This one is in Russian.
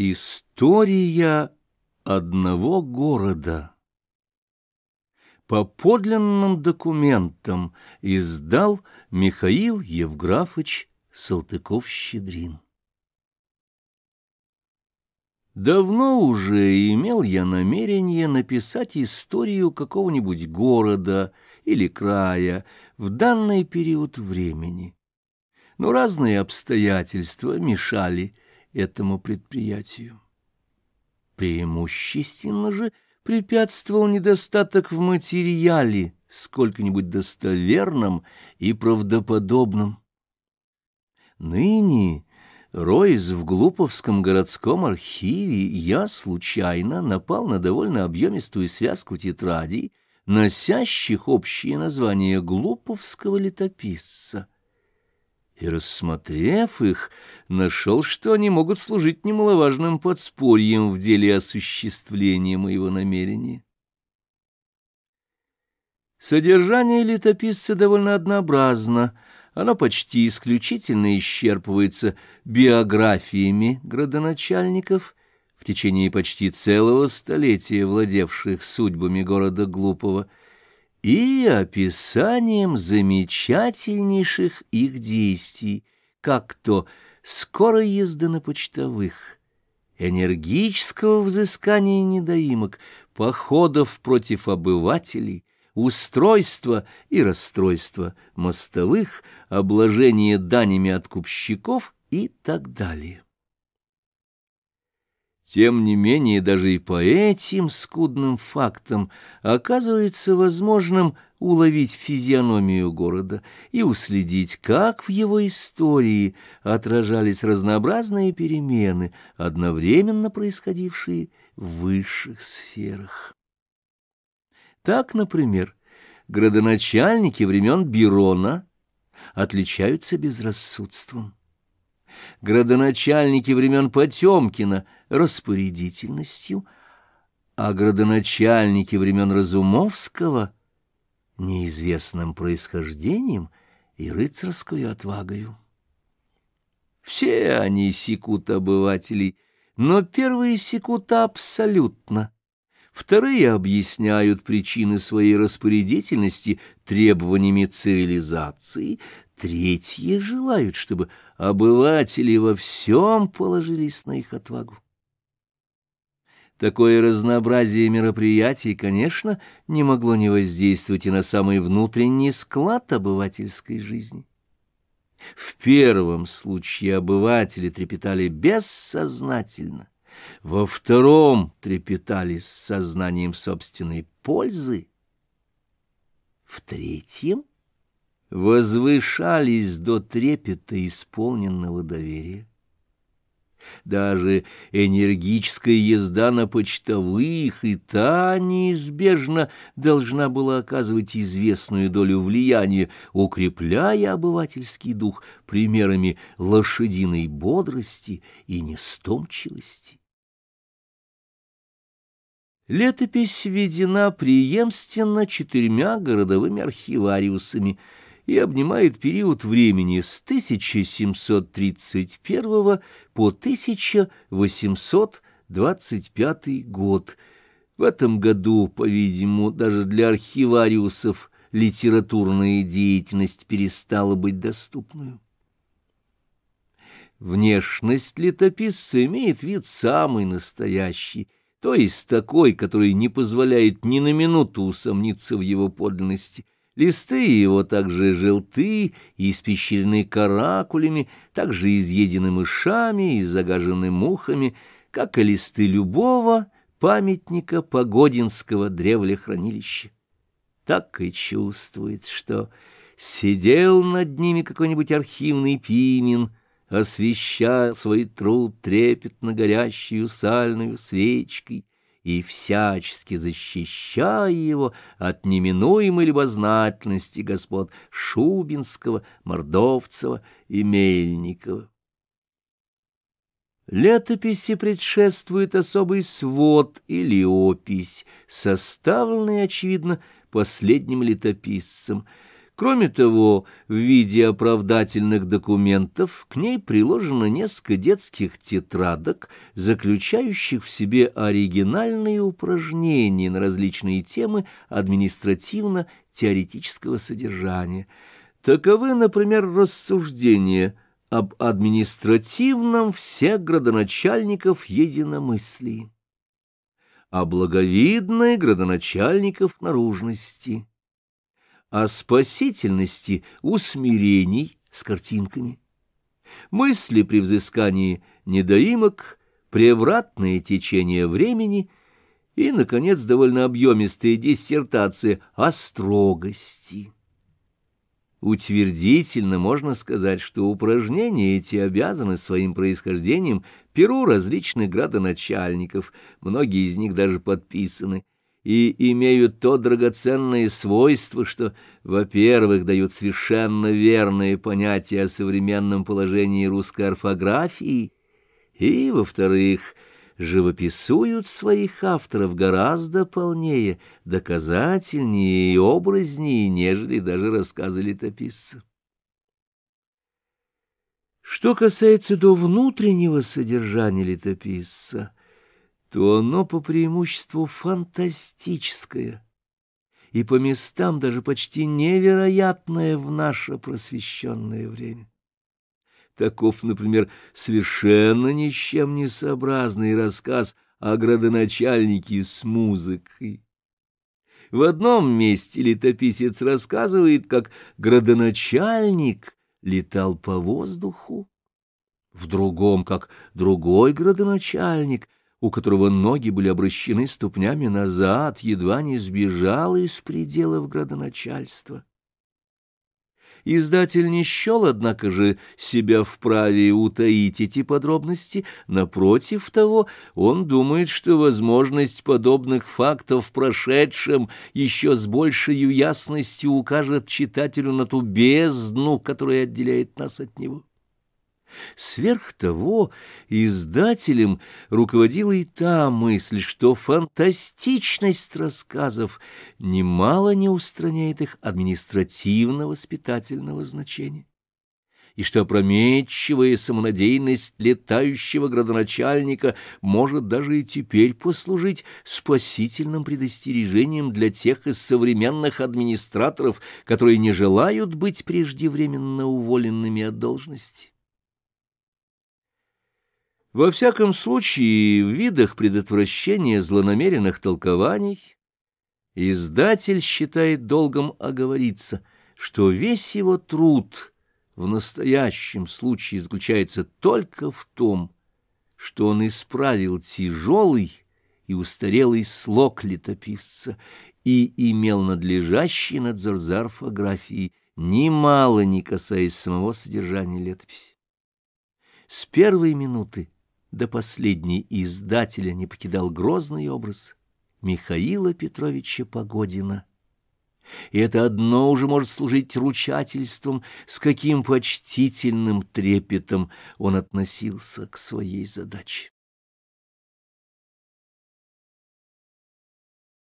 История одного города. По подлинным документам издал Михаил Евграфович Салтыков-Щедрин. Давно уже имел я намерение написать историю какого-нибудь города или края в данный период времени. Но разные обстоятельства мешали – этому предприятию. Преимущественно же препятствовал недостаток в материале, сколько-нибудь достоверном и правдоподобном. Ныне, Ройз в Глуповском городском архиве, я случайно напал на довольно объемистую связку тетрадей, носящих общее название «Глуповского летописца» и, рассмотрев их, нашел, что они могут служить немаловажным подспорьем в деле осуществления моего намерения. Содержание летописца довольно однообразно, оно почти исключительно исчерпывается биографиями градоначальников, в течение почти целого столетия владевших судьбами города Глупого – и описанием замечательнейших их действий, как то скорой езды на почтовых, энергического взыскания недоимок, походов против обывателей, устройства и расстройства мостовых, обложение данями откупщиков и так далее. Тем не менее, даже и по этим скудным фактам оказывается возможным уловить физиономию города и уследить, как в его истории отражались разнообразные перемены, одновременно происходившие в высших сферах. Так, например, градоначальники времен Бирона отличаются безрассудством градоначальники времен Потемкина распорядительностью, а градоначальники времен Разумовского неизвестным происхождением и рыцарскую отвагою. Все они секут обывателей, но первые секут абсолютно — вторые объясняют причины своей распорядительности требованиями цивилизации, третьи желают, чтобы обыватели во всем положились на их отвагу. Такое разнообразие мероприятий, конечно, не могло не воздействовать и на самый внутренний склад обывательской жизни. В первом случае обыватели трепетали бессознательно, во втором трепетали с сознанием собственной пользы, в третьем возвышались до трепета исполненного доверия. Даже энергическая езда на почтовых и та неизбежно должна была оказывать известную долю влияния, укрепляя обывательский дух примерами лошадиной бодрости и нестомчивости. Летопись введена преемственно четырьмя городовыми архивариусами — и обнимает период времени с 1731 по 1825 год. В этом году, по-видимому, даже для архивариусов литературная деятельность перестала быть доступной. Внешность летописца имеет вид самый настоящий, то есть такой, который не позволяет ни на минуту усомниться в его подлинности – Листы его также желты и испещрены каракулями, также изъедены мышами и загажены мухами, как и листы любого памятника Погодинского древлехранилища. Так и чувствует, что сидел над ними какой-нибудь архивный пимен, освещая свой труд трепетно горящую сальную свечкой, и всячески защищая его от неминуемой любознательности господ Шубинского, Мордовцева и Мельникова. Летописи предшествует особый свод или опись, составленный, очевидно, последним летописцем — Кроме того, в виде оправдательных документов к ней приложено несколько детских тетрадок, заключающих в себе оригинальные упражнения на различные темы административно-теоретического содержания. Таковы, например, рассуждения об административном всех градоначальников единомыслии, о благовидной градоначальников наружности о спасительности усмирений с картинками. Мысли при взыскании недоимок, превратные течение времени и, наконец, довольно объемистые диссертации о строгости. Утвердительно можно сказать, что упражнения эти обязаны своим происхождением перу различных градоначальников, многие из них даже подписаны – и имеют то драгоценное свойство, что, во-первых, дают совершенно верные понятия о современном положении русской орфографии, и, во-вторых, живописуют своих авторов гораздо полнее, доказательнее и образнее, нежели даже рассказы летописца. Что касается до внутреннего содержания летописца – то оно по преимуществу фантастическое и по местам даже почти невероятное в наше просвещенное время. Таков, например, совершенно ни с чем не сообразный рассказ о градоначальнике с музыкой. В одном месте летописец рассказывает, как градоначальник летал по воздуху, в другом, как другой градоначальник — у которого ноги были обращены ступнями назад, едва не сбежал из пределов градоначальства. Издатель не счел, однако же, себя вправе утаить эти подробности. Напротив того, он думает, что возможность подобных фактов в прошедшем еще с большей ясностью укажет читателю на ту бездну, которая отделяет нас от него. Сверх того, издателем руководила и та мысль, что фантастичность рассказов немало не устраняет их административно-воспитательного значения, и что опрометчивая самонадеянность летающего градоначальника может даже и теперь послужить спасительным предостережением для тех из современных администраторов, которые не желают быть преждевременно уволенными от должности. Во всяком случае, в видах предотвращения злонамеренных толкований издатель считает долгом оговориться, что весь его труд в настоящем случае заключается только в том, что он исправил тяжелый и устарелый слог летописца и имел надлежащий надзор за орфографией, немало не касаясь самого содержания летописи. С первой минуты до последней издателя не покидал грозный образ Михаила Петровича Погодина. И это одно уже может служить ручательством, с каким почтительным трепетом он относился к своей задаче.